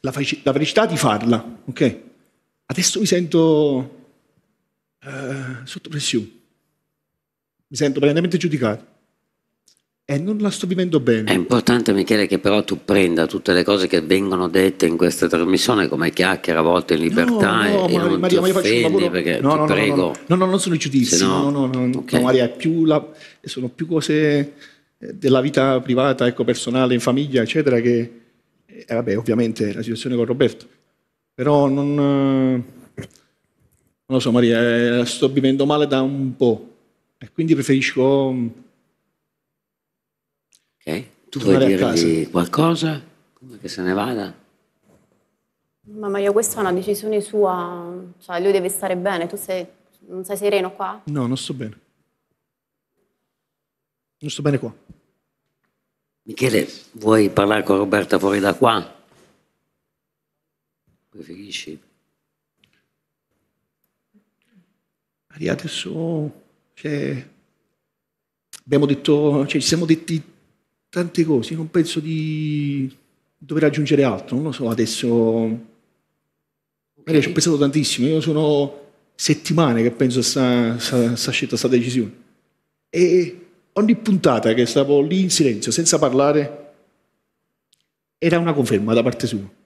la, felic- la felicità di farla, ok? Adesso mi sento eh, sotto pressione, mi sento perennemente giudicato e non la sto vivendo bene. È importante, Michele, che però tu prenda tutte le cose che vengono dette in questa trasmissione come chiacchiera a volte in libertà no, no, e Maria, non Maria, ti Maria, offendi lavoro... perché no, ti no, prego. No, no, no, non sono i giudizi, no, no, no, okay. Maria, più la... sono più cose eh, della vita privata, ecco, personale, in famiglia, eccetera, che eh, vabbè, ovviamente la situazione con Roberto. Però non, eh, non lo so Maria, eh, la sto vivendo male da un po' e quindi preferisco mm, ok, tu vuoi dirgli qualcosa? Come che se ne vada? Ma Maria, questa è una decisione sua, cioè lui deve stare bene, tu sei, non sei sereno qua? No, non sto bene. Non sto bene qua. Michele, vuoi parlare con Roberta fuori da qua? Preferisci? adesso cioè, abbiamo detto, cioè, ci siamo detti tante cose, non penso di dover aggiungere altro, non lo so adesso. Okay. Ci ho pensato tantissimo, io sono settimane che penso a questa scelta, a questa decisione. E ogni puntata che stavo lì in silenzio, senza parlare, era una conferma da parte sua.